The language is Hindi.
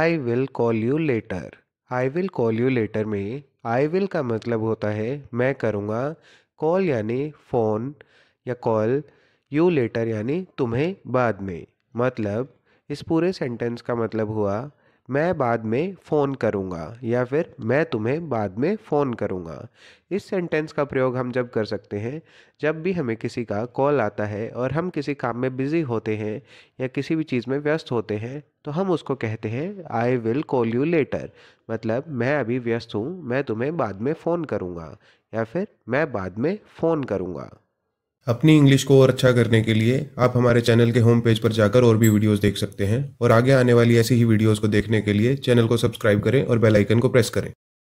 I will call you later I will call you later में आई विल का मतलब होता है मैं करूँगा कॉल यानी फ़ोन या कॉल यू लेटर यानी तुम्हें बाद में मतलब इस पूरे सेंटेंस का मतलब हुआ मैं बाद में फ़ोन करूँगा या फिर मैं तुम्हें बाद में फ़ोन करूँगा इस सेंटेंस का प्रयोग हम जब कर सकते हैं जब भी हमें किसी का कॉल आता है और हम किसी काम में बिज़ी होते हैं या किसी भी चीज़ में व्यस्त होते हैं तो हम उसको कहते हैं I will call you later मतलब मैं अभी व्यस्त हूँ मैं तुम्हें बाद में फ़ोन करूँगा या फिर मैं बाद में फ़ोन करूँगा अपनी इंग्लिश को और अच्छा करने के लिए आप हमारे चैनल के होम पेज पर जाकर और भी वीडियोस देख सकते हैं और आगे आने वाली ऐसी ही वीडियोस को देखने के लिए चैनल को सब्सक्राइब करें और बेल आइकन को प्रेस करें